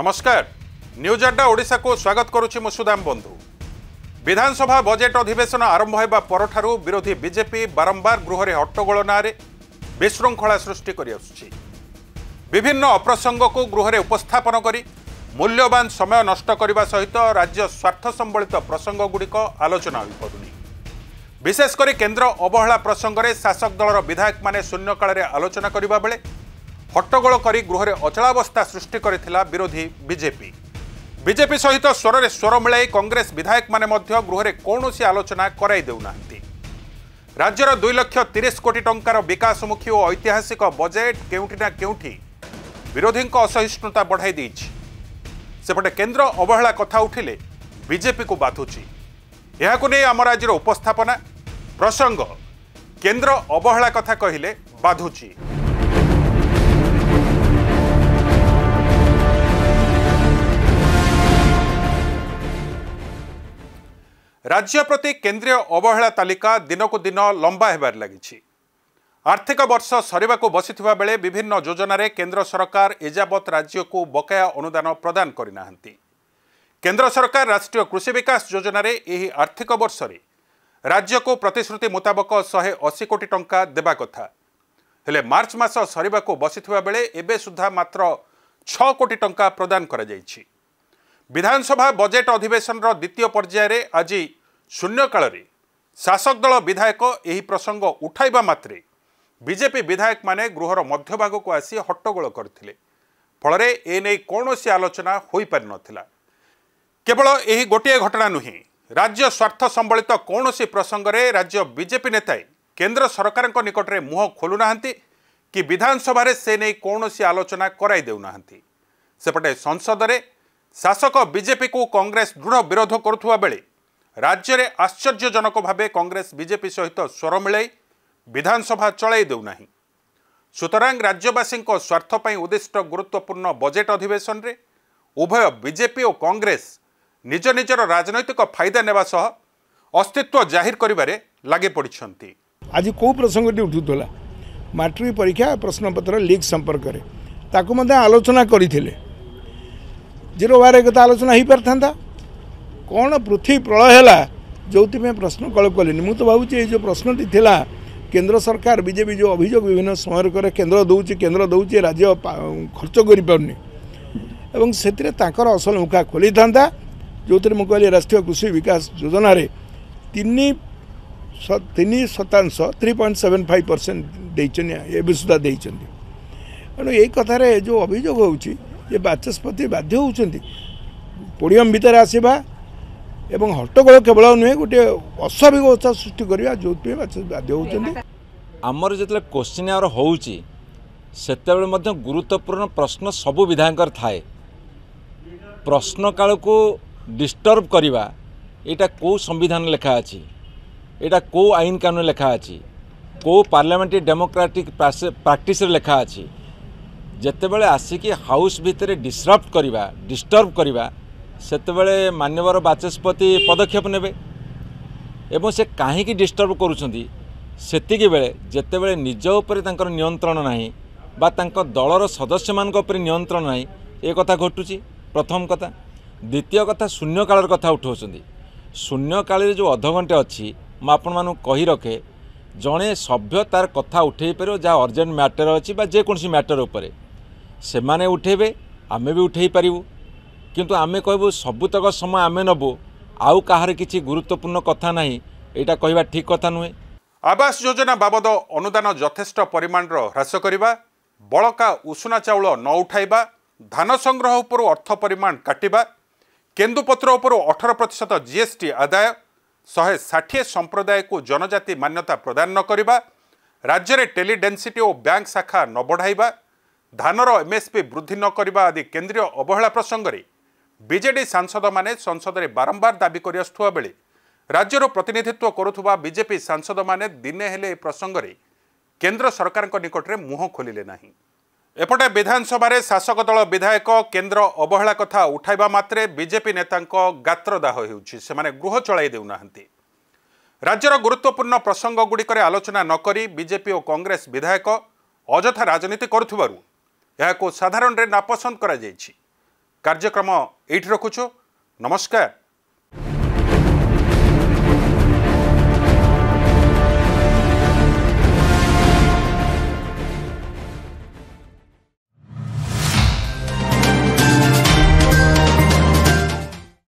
ନମସ୍କାର ନ୍ୟୁଜ୍ ଅଣ୍ଡା ଓଡ଼ିଶାକୁ ସ୍ୱାଗତ କରୁଛି ମୁଁ ସୁଦାମ ବନ୍ଧୁ ବିଧାନସଭା ବଜେଟ୍ ଅଧିବେଶନ ଆରମ୍ଭ ହେବା ପରଠାରୁ ବିରୋଧୀ ବିଜେପି ବାରମ୍ବାର ଗୃହରେ ହଟ୍ଟଗୋଳ ନାଁରେ ବିଶୃଙ୍ଖଳା ସୃଷ୍ଟି କରିଆସୁଛି ବିଭିନ୍ନ ଅପ୍ରସଙ୍ଗକୁ ଗୃହରେ ଉପସ୍ଥାପନ କରି ମୂଲ୍ୟବାନ ସମୟ ନଷ୍ଟ କରିବା ସହିତ ରାଜ୍ୟ ସ୍ୱାର୍ଥ ସମ୍ବଳିତ ପ୍ରସଙ୍ଗଗୁଡ଼ିକ ଆଲୋଚନା ହୋଇପାରୁନି ବିଶେଷ କରି କେନ୍ଦ୍ର ଅବହେଳା ପ୍ରସଙ୍ଗରେ ଶାସକ ଦଳର ବିଧାୟକମାନେ ଶୂନ୍ୟକାଳରେ ଆଲୋଚନା କରିବା ବେଳେ ହଟ୍ଟଗୋଳ କରି ଗୃହରେ ଅଚଳାବସ୍ଥା ସୃଷ୍ଟି କରିଥିଲା ବିରୋଧୀ ବିଜେପି ବିଜେପି ସହିତ ସ୍ୱରରେ ସ୍ୱର ମିଳାଇ କଂଗ୍ରେସ ବିଧାୟକମାନେ ମଧ୍ୟ ଗୃହରେ କୌଣସି ଆଲୋଚନା କରାଇ ଦେଉନାହାନ୍ତି ରାଜ୍ୟର ଦୁଇ ଲକ୍ଷ ତିରିଶ କୋଟି ଟଙ୍କାର ବିକାଶମୁଖୀ ଓ ଐତିହାସିକ ବଜେଟ୍ କେଉଁଠି ନା କେଉଁଠି ବିରୋଧୀଙ୍କ ଅସହିଷ୍ଣୁତା ବଢ଼ାଇ ଦେଇଛି ସେପଟେ କେନ୍ଦ୍ର ଅବହେଳା କଥା ଉଠିଲେ ବିଜେପିକୁ ବାଧୁଛି ଏହାକୁ ନେଇ ଆମର ଆଜିର ଉପସ୍ଥାପନା ପ୍ରସଙ୍ଗ କେନ୍ଦ୍ର ଅବହେଳା କଥା କହିଲେ ବାଧୁଛି ରାଜ୍ୟ ପ୍ରତି କେନ୍ଦ୍ରୀୟ ଅବହେଳା ତାଲିକା ଦିନକୁ ଦିନ ଲମ୍ବା ହେବାରେ ଲାଗିଛି ଆର୍ଥିକ ବର୍ଷ ସରିବାକୁ ବସିଥିବା ବେଳେ ବିଭିନ୍ନ ଯୋଜନାରେ କେନ୍ଦ୍ର ସରକାର ଏଯାବତ୍ ରାଜ୍ୟକୁ ବକେୟା ଅନୁଦାନ ପ୍ରଦାନ କରିନାହାନ୍ତି କେନ୍ଦ୍ର ସରକାର ରାଷ୍ଟ୍ରୀୟ କୃଷି ବିକାଶ ଯୋଜନାରେ ଏହି ଆର୍ଥିକ ବର୍ଷରେ ରାଜ୍ୟକୁ ପ୍ରତିଶ୍ରୁତି ମୁତାବକ ଶହେ ଅଶୀ କୋଟି ଟଙ୍କା ଦେବା କଥା ହେଲେ ମାର୍ଚ୍ଚ ମାସ ସରିବାକୁ ବସିଥିବା ବେଳେ ଏବେ ସୁଦ୍ଧା ମାତ୍ର ଛଅ କୋଟି ଟଙ୍କା ପ୍ରଦାନ କରାଯାଇଛି ବିଧାନସଭା ବଜେଟ୍ ଅଧିବେଶନର ଦ୍ୱିତୀୟ ପର୍ଯ୍ୟାୟରେ ଆଜି ଶୂନ୍ୟକାଳରେ ଶାସକ ଦଳ ବିଧାୟକ ଏହି ପ୍ରସଙ୍ଗ ଉଠାଇବା ମାତ୍ରେ ବିଜେପି ବିଧାୟକମାନେ ଗୃହର ମଧ୍ୟଭାଗକୁ ଆସି ହଟ୍ଟଗୋଳ କରିଥିଲେ ଫଳରେ ଏ ନେଇ କୌଣସି ଆଲୋଚନା ହୋଇପାରିନଥିଲା କେବଳ ଏହି ଗୋଟିଏ ଘଟଣା ନୁହେଁ ରାଜ୍ୟ ସ୍ୱାର୍ଥ ସମ୍ବଳିତ କୌଣସି ପ୍ରସଙ୍ଗରେ ରାଜ୍ୟ ବିଜେପି ନେତାଏ କେନ୍ଦ୍ର ସରକାରଙ୍କ ନିକଟରେ ମୁହଁ ଖୋଲୁନାହାନ୍ତି କି ବିଧାନସଭାରେ ସେ ନେଇ କୌଣସି ଆଲୋଚନା କରାଇ ଦେଉନାହାନ୍ତି ସେପଟେ ସଂସଦରେ ଶାସକ ବିଜେପିକୁ କଂଗ୍ରେସ ଦୃଢ଼ ବିରୋଧ କରୁଥିବା ବେଳେ ରାଜ୍ୟରେ ଆଶ୍ଚର୍ଯ୍ୟଜନକ ଭାବେ କଂଗ୍ରେସ ବିଜେପି ସହିତ ସ୍ୱର ମିଳାଇ ବିଧାନସଭା ଚଳାଇ ଦେଉନାହିଁ ସୁତରାଂ ରାଜ୍ୟବାସୀଙ୍କ ସ୍ୱାର୍ଥ ପାଇଁ ଉଦ୍ଦିଷ୍ଟ ଗୁରୁତ୍ୱପୂର୍ଣ୍ଣ ବଜେଟ୍ ଅଧିବେଶନରେ ଉଭୟ ବିଜେପି ଓ କଂଗ୍ରେସ ନିଜ ନିଜର ରାଜନୈତିକ ଫାଇଦା ନେବା ସହ ଅସ୍ତିତ୍ୱ ଜାହିର କରିବାରେ ଲାଗି ପଡ଼ିଛନ୍ତି ଆଜି କେଉଁ ପ୍ରସଙ୍ଗଟି ଉଠୁଥିଲା ମାଟ୍ରିକ ପରୀକ୍ଷା ପ୍ରଶ୍ନପତ୍ର ଲିକ୍ ସମ୍ପର୍କରେ ତାକୁ ମଧ୍ୟ ଆଲୋଚନା କରିଥିଲେ ଜିରୋ ବାର କଥା ଆଲୋଚନା ହୋଇପାରିଥାନ୍ତା କ'ଣ ପୃଥିବୀ ପ୍ରଳୟ ହେଲା ଯେଉଁଥିପାଇଁ ପ୍ରଶ୍ନ କଳ କଲିନି ମୁଁ ତ ଭାବୁଛି ଏଇ ଯେଉଁ ପ୍ରଶ୍ନଟି ଥିଲା କେନ୍ଦ୍ର ସରକାର ବିଜେପି ଯେଉଁ ଅଭିଯୋଗ ବିଭିନ୍ନ ସମୟରେ କରେ କେନ୍ଦ୍ର ଦେଉଛି କେନ୍ଦ୍ର ଦେଉଛି ରାଜ୍ୟ ଖର୍ଚ୍ଚ କରିପାରୁନି ଏବଂ ସେଥିରେ ତାଙ୍କର ଅସଲ ମୁଖା ଖୋଲିଥାନ୍ତା ଯେଉଁଥିରେ ମୁଁ କହିଲି ରାଷ୍ଟ୍ରୀୟ କୃଷି ବିକାଶ ଯୋଜନାରେ ତିନି ତିନି ଶତାଂଶ three point seven five percent ଦେଇଛନ୍ତି ଏବେ ସୁଦ୍ଧା ଦେଇଛନ୍ତି ତେଣୁ ଏଇ କଥାରେ ଯେଉଁ ଅଭିଯୋଗ ହେଉଛି ଯେ ବାଚସ୍ପତି ବାଧ୍ୟ ହେଉଛନ୍ତି ପୋଡ଼ିୟମ୍ ଭିତରେ ଆସିବା ଏବଂ ହଟ୍ଟଗୋଳ କେବଳ ନୁହେଁ ଗୋଟିଏ ଅସ୍ୱାଭାବିକ ଅବସ୍ଥା ସୃଷ୍ଟି କରିବା ଯେଉଁଥିପାଇଁ ମାଛ ବାଧ୍ୟ ହେଉଛନ୍ତି ଆମର ଯେତେବେଳେ କ୍ୱଶ୍ଚିନ୍ ଆୱାର ହେଉଛି ସେତେବେଳେ ମଧ୍ୟ ଗୁରୁତ୍ୱପୂର୍ଣ୍ଣ ପ୍ରଶ୍ନ ସବୁ ବିଧାୟକଙ୍କର ଥାଏ ପ୍ରଶ୍ନକାଳକୁ ଡିଷ୍ଟର୍ବ କରିବା ଏଇଟା କେଉଁ ସମ୍ବିଧାନ ଲେଖା ଅଛି ଏଇଟା କେଉଁ ଆଇନ କାନୁନ ଲେଖା ଅଛି କେଉଁ ପାର୍ଲାମେଣ୍ଟରୀ ଡେମୋକ୍ରାଟିକ ପ୍ରାକ୍ଟିସରେ ଲେଖା ଅଛି ଯେତେବେଳେ ଆସିକି ହାଉସ୍ ଭିତରେ ଡିଷ୍ଟର୍ବ କରିବା ଡିଷ୍ଟର୍ବ କରିବା ସେତେବେଳେ ମାନ୍ୟବର ବାଚସ୍ପତି ପଦକ୍ଷେପ ନେବେ ଏବଂ ସେ କାହିଁକି ଡିଷ୍ଟର୍ବ କରୁଛନ୍ତି ସେତିକିବେଳେ ଯେତେବେଳେ ନିଜ ଉପରେ ତାଙ୍କର ନିୟନ୍ତ୍ରଣ ନାହିଁ ବା ତାଙ୍କ ଦଳର ସଦସ୍ୟମାନଙ୍କ ଉପରେ ନିୟନ୍ତ୍ରଣ ନାହିଁ ଏ କଥା ଘଟୁଛି ପ୍ରଥମ କଥା ଦ୍ୱିତୀୟ କଥା ଶୂନ୍ୟକାଳର କଥା ଉଠାଉଛନ୍ତି ଶୂନ୍ୟକାଳରେ ଯେଉଁ ଅଧଘଣ୍ଟେ ଅଛି ମୁଁ ଆପଣମାନଙ୍କୁ କହି ରଖେ ଜଣେ ସଭ୍ୟ ତାର କଥା ଉଠାଇ ପାରିବ ଯାହା ଅର୍ଜେଣ୍ଟ ମ୍ୟାଟର ଅଛି ବା ଯେକୌଣସି ମ୍ୟାଟର ଉପରେ ସେମାନେ ଉଠାଇବେ ଆମେ ବି ଉଠାଇ ପାରିବୁ କିନ୍ତୁ ଆମେ କହିବୁ ସବୁତକ ସମୟ ଆମେ ନେବୁ ଆଉ କାହାର କିଛି ଗୁରୁତ୍ୱପୂର୍ଣ୍ଣ କଥା ନାହିଁ ଏଇଟା କହିବା ଠିକ୍ କଥା ନୁହେଁ ଆବାସ ଯୋଜନା ବାବଦ ଅନୁଦାନ ଯଥେଷ୍ଟ ପରିମାଣର ହ୍ରାସ କରିବା ବଳକା ଉଷୁନା ଚାଉଳ ନ ଉଠାଇବା ଧାନ ସଂଗ୍ରହ ଉପରୁ ଅର୍ଥ ପରିମାଣ କାଟିବା କେନ୍ଦୁପତ୍ର ଉପରୁ ଅଠର ପ୍ରତିଶତ ଜିଏସ୍ଟି ଆଦାୟ ଶହେ ଷାଠିଏ ସମ୍ପ୍ରଦାୟକୁ ଜନଜାତି ମାନ୍ୟତା ପ୍ରଦାନ ନ କରିବା ରାଜ୍ୟରେ ଟେଲିଡେନ୍ସିଟି ଓ ବ୍ୟାଙ୍କ ଶାଖା ନ ବଢ଼ାଇବା ଧାନର ଏମ୍ଏସ୍ପି ବୃଦ୍ଧି ନ କରିବା ଆଦି କେନ୍ଦ୍ରୀୟ ଅବହେଳା ପ୍ରସଙ୍ଗରେ ବିଜେଡ଼ି ସାଂସଦମାନେ ସଂସଦରେ ବାରମ୍ବାର ଦାବି କରିଆସୁଥିବା ବେଳେ ରାଜ୍ୟର ପ୍ରତିନିଧିତ୍ୱ କରୁଥିବା ବିଜେପି ସାଂସଦମାନେ ଦିନେ ହେଲେ ଏ ପ୍ରସଙ୍ଗରେ କେନ୍ଦ୍ର ସରକାରଙ୍କ ନିକଟରେ ମୁହଁ ଖୋଲିଲେ ନାହିଁ ଏପଟେ ବିଧାନସଭାରେ ଶାସକ ଦଳ ବିଧାୟକ କେନ୍ଦ୍ର ଅବହେଳା କଥା ଉଠାଇବା ମାତ୍ରେ ବିଜେପି ନେତାଙ୍କ ଗାତ୍ରଦାହ ହେଉଛି ସେମାନେ ଗୃହ ଚଳାଇ ଦେଉନାହାନ୍ତି ରାଜ୍ୟର ଗୁରୁତ୍ୱପୂର୍ଣ୍ଣ ପ୍ରସଙ୍ଗଗୁଡ଼ିକରେ ଆଲୋଚନା ନ କରି ବିଜେପି ଓ କଂଗ୍ରେସ ବିଧାୟକ ଅଯଥା ରାଜନୀତି କରୁଥିବାରୁ ଏହାକୁ ସାଧାରଣରେ ନାପସନ୍ଦ କରାଯାଇଛି কার্যক্রম এইটি রখুছু নমস্কার